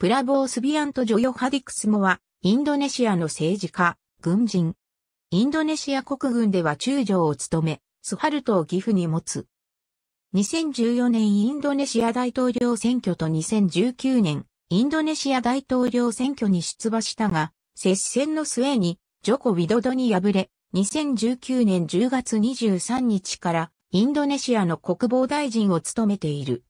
プラボースビアント・ジョヨハディクスモは、インドネシアの政治家、軍人。インドネシア国軍では中将を務め、スハルトを義父に持つ。2014年インドネシア大統領選挙と2019年、インドネシア大統領選挙に出馬したが、接戦の末に、ジョコ・ウィドドに敗れ、2019年10月23日からインドネシアの国防大臣を務めている。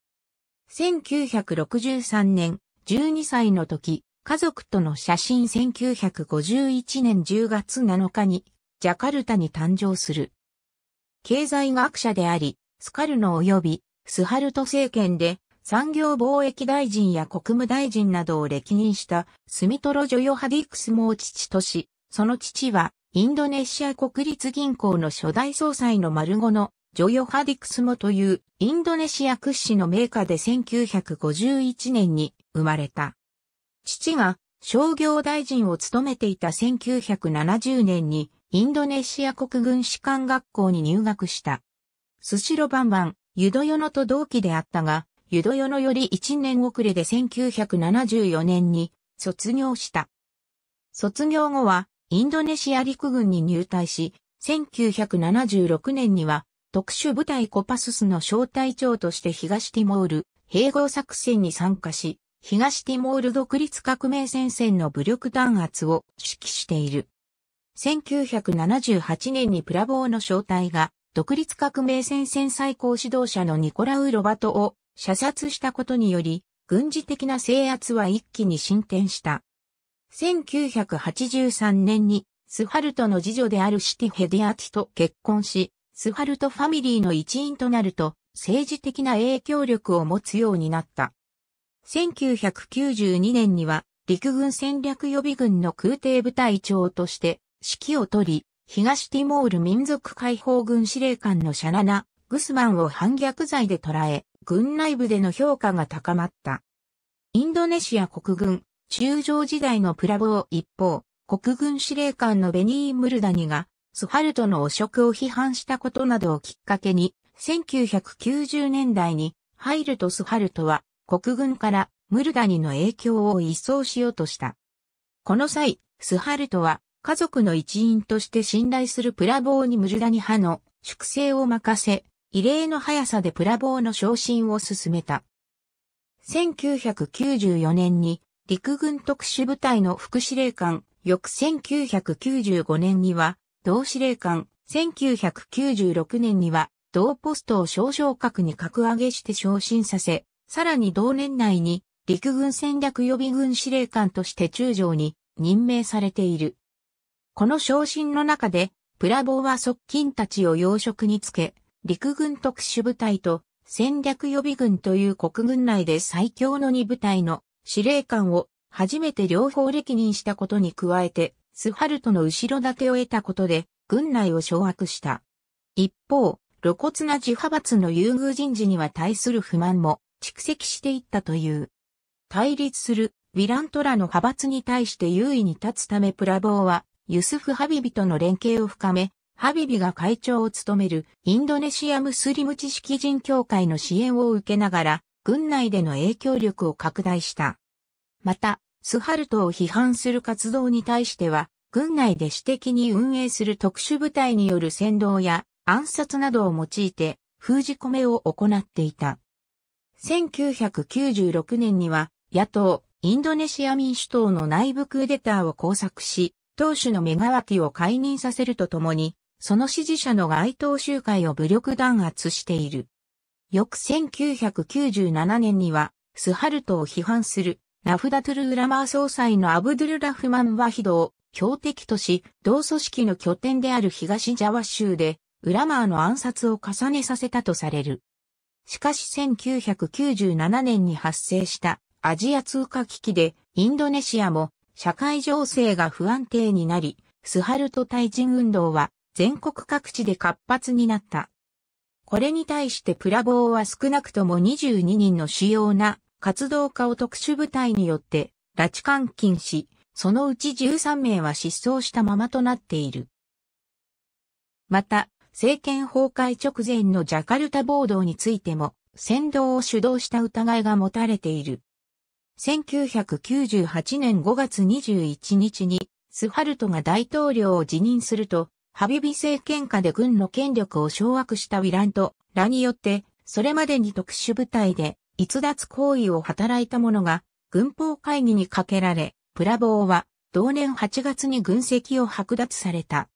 1963年、12歳の時、家族との写真1951年10月7日に、ジャカルタに誕生する。経済学者であり、スカルノ及び、スハルト政権で、産業貿易大臣や国務大臣などを歴任したスミトロ・ジョヨハディクスも父とし、その父はインドネシア国立銀行の初代総裁の丸子のジョヨハディクスモというインドネシア屈指の名家で1951年に生まれた。父が商業大臣を務めていた1970年にインドネシア国軍士官学校に入学した。スシロバンバン、ユドヨノと同期であったが、ユドヨノより1年遅れで1974年に卒業した。卒業後はインドネシア陸軍に入隊し、1976年には特殊部隊コパススの小隊長として東ティモール併合作戦に参加し、東ティモール独立革命戦線の武力弾圧を指揮している。1978年にプラボーの正体が独立革命戦線最高指導者のニコラウ・ロバトを射殺したことにより、軍事的な制圧は一気に進展した。1983年にスハルトの次女であるシティ・ヘディアティと結婚し、スハルトファミリーの一員となると、政治的な影響力を持つようになった。1992年には陸軍戦略予備軍の空挺部隊長として指揮を取り、東ティモール民族解放軍司令官のシャナナ・グスマンを反逆罪で捕らえ、軍内部での評価が高まった。インドネシア国軍、中将時代のプラボを一方、国軍司令官のベニー・ムルダニが、スファルトの汚職を批判したことなどをきっかけに、1990年代に、ハイルとスファルトは国軍からムルダニの影響を一掃しようとした。この際、スハルトは家族の一員として信頼するプラボーにムルダニ派の粛清を任せ、異例の速さでプラボーの昇進を進めた。1994年に陸軍特殊部隊の副司令官、翌1995年には同司令官、1996年には同ポストを少将核に格上げして昇進させ、さらに同年内に陸軍戦略予備軍司令官として中将に任命されている。この昇進の中で、プラボーは側近たちを要職につけ、陸軍特殊部隊と戦略予備軍という国軍内で最強の2部隊の司令官を初めて両方歴任したことに加えて、スハルトの後ろ盾を得たことで、軍内を掌握した。一方、露骨な自派閥の優遇人事には対する不満も蓄積していったという。対立するヴィラントラの派閥に対して優位に立つためプラボーはユスフ・ハビビとの連携を深め、ハビビが会長を務めるインドネシアムスリム知識人協会の支援を受けながら、軍内での影響力を拡大した。また、スハルトを批判する活動に対しては、軍内で私的に運営する特殊部隊による扇動や暗殺などを用いて封じ込めを行っていた。1996年には野党、インドネシア民主党の内部クーデターを工作し、党首のメガワティを解任させるとともに、その支持者の街頭集会を武力弾圧している。翌1997年には、スハルトを批判する、ナフダトゥルウラマー総裁のアブドゥルラフマン・ワヒドを強敵とし、同組織の拠点である東ジャワ州で、ウラマーの暗殺を重ねさせたとされる。しかし1997年に発生したアジア通貨危機でインドネシアも社会情勢が不安定になり、スハルト退陣運動は全国各地で活発になった。これに対してプラボーは少なくとも22人の主要な活動家を特殊部隊によって拉致監禁し、そのうち13名は失踪したままとなっている。また、政権崩壊直前のジャカルタ暴動についても、先導を主導した疑いが持たれている。1998年5月21日に、スハルトが大統領を辞任すると、ハビビ政権下で軍の権力を掌握したウィラントらによって、それまでに特殊部隊で逸脱行為を働いた者が、軍法会議にかけられ、プラボーは同年8月に軍籍を剥奪された。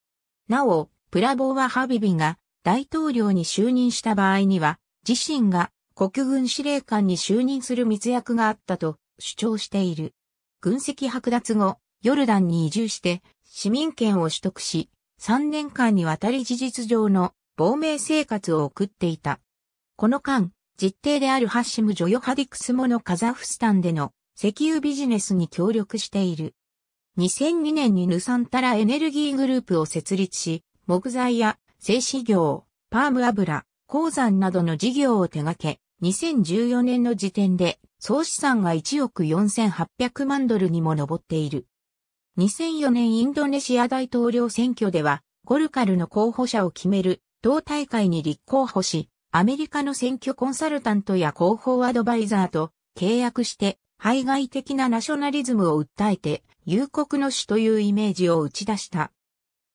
なお、プラボーはハビビが大統領に就任した場合には、自身が国軍司令官に就任する密約があったと主張している。軍籍剥奪後、ヨルダンに移住して市民権を取得し、3年間にわたり事実上の亡命生活を送っていた。この間、実定であるハッシム・ジョヨハディクスモのカザフスタンでの石油ビジネスに協力している。2002年にヌサンタラエネルギーグループを設立し、木材や製紙業、パーム油、鉱山などの事業を手掛け、2014年の時点で総資産が1億4800万ドルにも上っている。2004年インドネシア大統領選挙では、ゴルカルの候補者を決める党大会に立候補し、アメリカの選挙コンサルタントや広報アドバイザーと契約して、排外的なナショナリズムを訴えて、有国の主というイメージを打ち出した。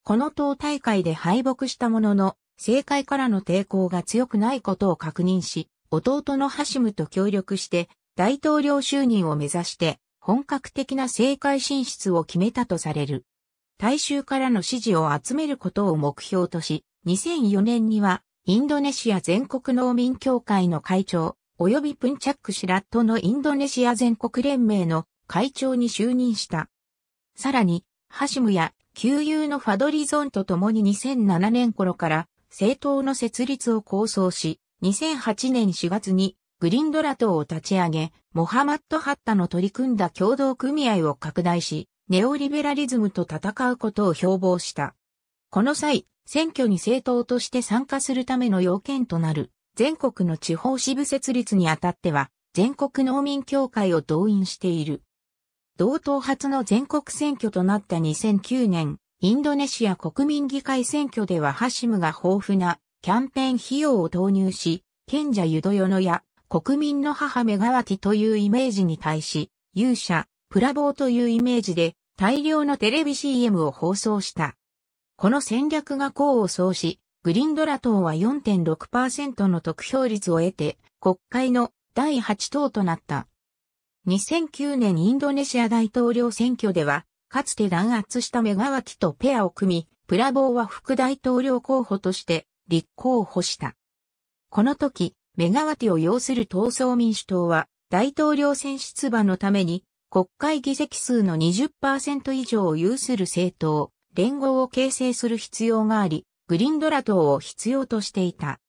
この党大会で敗北したものの、政界からの抵抗が強くないことを確認し、弟のハシムと協力して、大統領就任を目指して、本格的な政界進出を決めたとされる。大衆からの支持を集めることを目標とし、2004年には、インドネシア全国農民協会の会長、及びプンチャック・シラットのインドネシア全国連盟の会長に就任した。さらに、ハシムや旧友のファドリゾンと共に2007年頃から政党の設立を構想し、2008年4月にグリンドラ党を立ち上げ、モハマット・ハッタの取り組んだ共同組合を拡大し、ネオリベラリズムと戦うことを標榜した。この際、選挙に政党として参加するための要件となる、全国の地方支部設立にあたっては、全国農民協会を動員している。同党初の全国選挙となった2009年、インドネシア国民議会選挙ではハシムが豊富なキャンペーン費用を投入し、賢者ユドヨノや国民の母メガワティというイメージに対し、勇者、プラボーというイメージで大量のテレビ CM を放送した。この戦略が功を奏し、グリンドラ党は4.6%の得票率を得て、国会の第8党となった。2009年インドネシア大統領選挙では、かつて弾圧したメガワティとペアを組み、プラボーは副大統領候補として立候補した。この時、メガワティを擁する闘争民主党は、大統領選出馬のために、国会議席数の20%以上を有する政党、連合を形成する必要があり、グリンドラ党を必要としていた。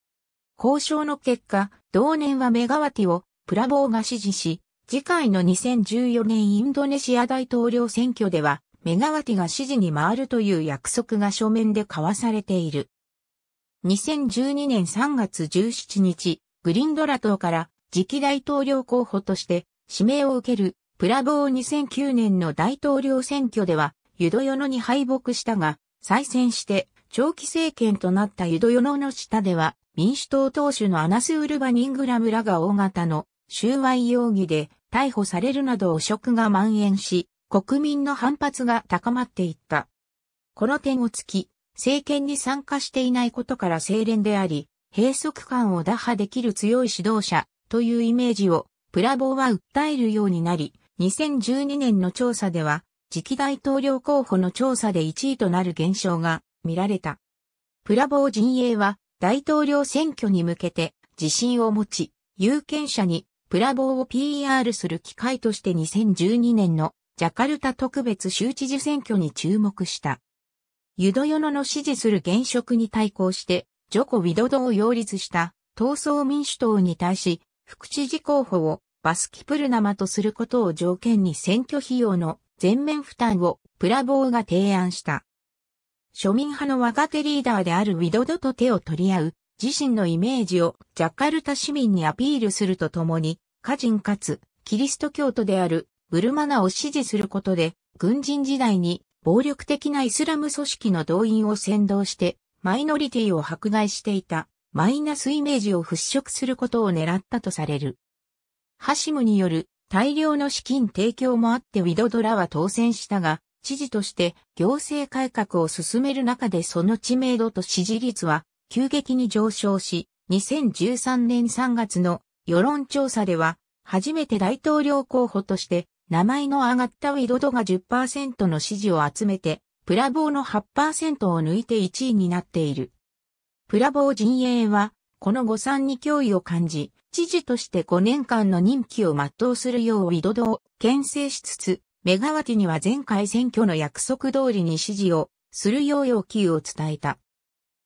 交渉の結果、同年はメガワティをプラボーが支持し、次回の2014年インドネシア大統領選挙では、メガワティが支持に回るという約束が書面で交わされている。2012年3月17日、グリンドラ党から次期大統領候補として指名を受けるプラボー2009年の大統領選挙ではユドヨノに敗北したが再選して長期政権となったユドヨノの下では民主党党首のアナス・ウルバニングラムらが大型の収賄容疑で逮捕されるなど汚職が蔓延し、国民の反発が高まっていった。この点をつき、政権に参加していないことから清廉であり、閉塞感を打破できる強い指導者というイメージをプラボーは訴えるようになり、2012年の調査では、次期大統領候補の調査で1位となる現象が見られた。プラボー陣営は大統領選挙に向けて自信を持ち、有権者にプラボを PR する機会として2012年のジャカルタ特別州知事選挙に注目した。ユドヨノの支持する現職に対抗して、ジョコ・ウィドドを擁立した闘争民主党に対し、副知事候補をバスキプルナマとすることを条件に選挙費用の全面負担をプラボーが提案した。庶民派の若手リーダーであるウィドドと手を取り合う自身のイメージをジャカルタ市民にアピールするとともに、家人かつキリスト教徒であるブルマナを支持することで、軍人時代に暴力的なイスラム組織の動員を先導してマイノリティを迫害していたマイナスイメージを払拭することを狙ったとされる。ハシムによる大量の資金提供もあってウィドドラは当選したが、知事として行政改革を進める中でその知名度と支持率は急激に上昇し、2013年3月の世論調査では、初めて大統領候補として、名前の上がったウィドドが10%の支持を集めて、プラボーの8%を抜いて1位になっている。プラボー陣営は、この誤算に脅威を感じ、知事として5年間の任期を全うするようウィドドを牽制しつつ、メガワティには前回選挙の約束通りに支持をするよう要求を伝えた。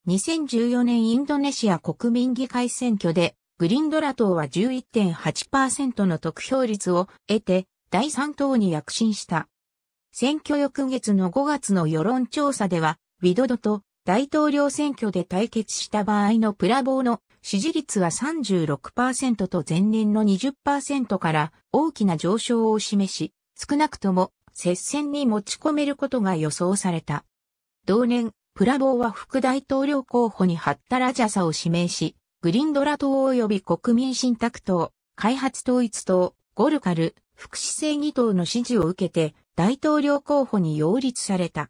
2014年インドネシア国民議会選挙で、グリンドラ党は11.8%の得票率を得て、第3党に躍進した。選挙翌月の5月の世論調査では、ウィドドと大統領選挙で対決した場合のプラボーの支持率は36%と前年の20%から大きな上昇を示し、少なくとも接戦に持ち込めることが予想された。同年、プラボーは副大統領候補にハッタラジャサを指名し、グリンドラ党及び国民信託党、開発統一党、ゴルカル、福祉正義党の支持を受けて大統領候補に擁立された。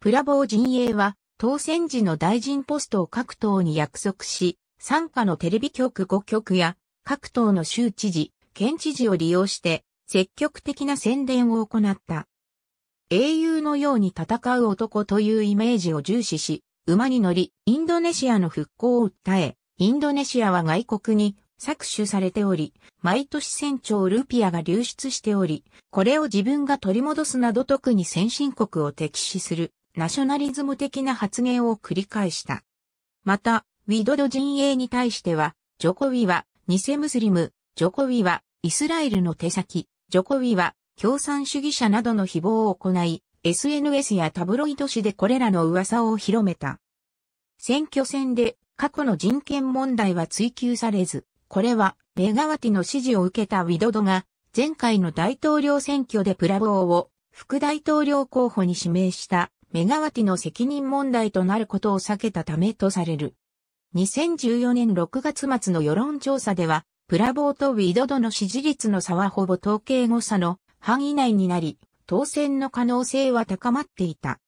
プラボー陣営は当選時の大臣ポストを各党に約束し、参加のテレビ局5局や各党の州知事、県知事を利用して積極的な宣伝を行った。英雄のように戦う男というイメージを重視し、馬に乗り、インドネシアの復興を訴え、インドネシアは外国に搾取されており、毎年船長ルピアが流出しており、これを自分が取り戻すなど特に先進国を敵視するナショナリズム的な発言を繰り返した。また、ウィドド陣営に対しては、ジョコウィは偽ムスリム、ジョコウィはイスラエルの手先、ジョコウィは共産主義者などの誹謗を行い、SNS やタブロイド紙でこれらの噂を広めた。選挙戦で過去の人権問題は追及されず、これはメガワティの支持を受けたウィドドが前回の大統領選挙でプラボーを副大統領候補に指名したメガワティの責任問題となることを避けたためとされる。2014年6月末の世論調査では、プラボーとウィドドの支持率の差はほぼ統計誤差の半以内になり、当選の可能性は高まっていた。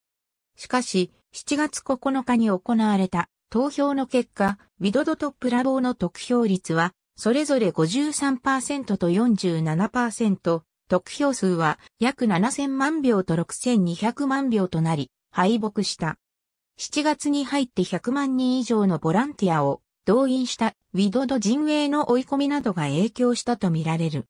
しかし、7月9日に行われた投票の結果、ウィドドとプラボーの得票率は、それぞれ53%と47%、得票数は約7000万票と6200万票となり、敗北した。7月に入って100万人以上のボランティアを動員したウィドド陣営の追い込みなどが影響したとみられる。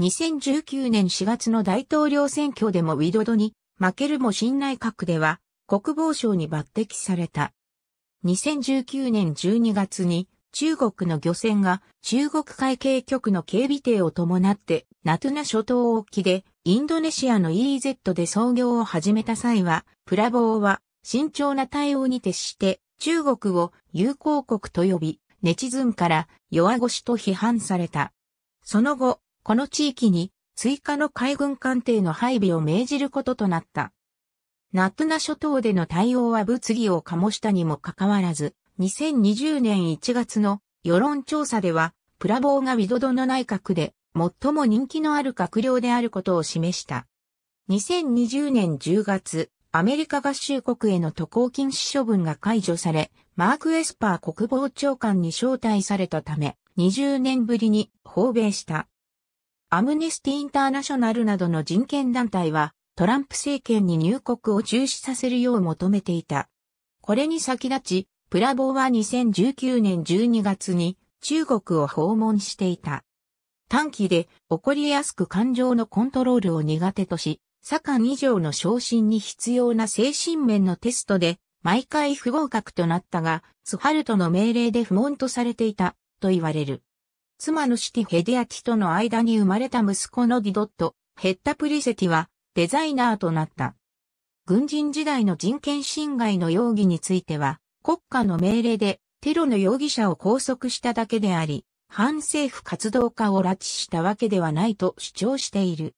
2019年4月の大統領選挙でもウィドドに負けるも新内閣では国防省に抜擢された。2019年12月に中国の漁船が中国海警局の警備艇を伴ってナトゥナ諸島沖でインドネシアの EEZ で操業を始めた際はプラボーは慎重な対応に徹して中国を友好国と呼び、ネチズンから弱腰と批判された。その後、この地域に追加の海軍艦艇の配備を命じることとなった。ナトナ諸島での対応は物議を醸したにもかかわらず、2020年1月の世論調査では、プラボーがウィドドの内閣で最も人気のある閣僚であることを示した。2020年10月、アメリカ合衆国への渡航禁止処分が解除され、マーク・エスパー国防長官に招待されたため、20年ぶりに訪米した。アムネスティ・インターナショナルなどの人権団体は、トランプ政権に入国を中止させるよう求めていた。これに先立ち、プラボーは2019年12月に中国を訪問していた。短期で起こりやすく感情のコントロールを苦手とし、左官以上の昇進に必要な精神面のテストで、毎回不合格となったが、スハルトの命令で不問とされていた、と言われる。妻のシティ・ヘディアティとの間に生まれた息子のディドット、ヘッタ・プリセティはデザイナーとなった。軍人時代の人権侵害の容疑については、国家の命令でテロの容疑者を拘束しただけであり、反政府活動家を拉致したわけではないと主張している。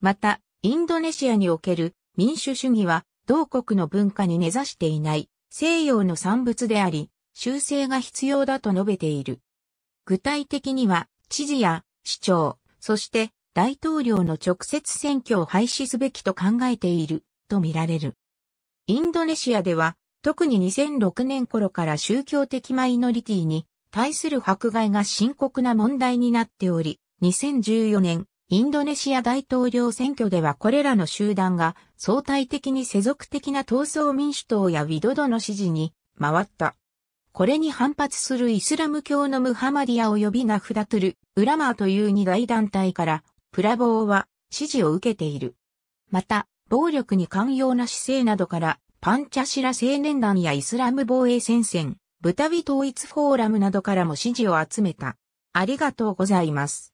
また、インドネシアにおける民主主義は同国の文化に根ざしていない西洋の産物であり、修正が必要だと述べている。具体的には、知事や市長、そして大統領の直接選挙を廃止すべきと考えているとみられる。インドネシアでは、特に2006年頃から宗教的マイノリティに対する迫害が深刻な問題になっており、2014年、インドネシア大統領選挙ではこれらの集団が相対的に世俗的な闘争民主党やウィドドの支持に回った。これに反発するイスラム教のムハマディア及びナフダトゥル、ウラマーという二大団体から、プラボーは支持を受けている。また、暴力に寛容な姿勢などから、パンチャシラ青年団やイスラム防衛戦線、ブタビ統一フォーラムなどからも支持を集めた。ありがとうございます。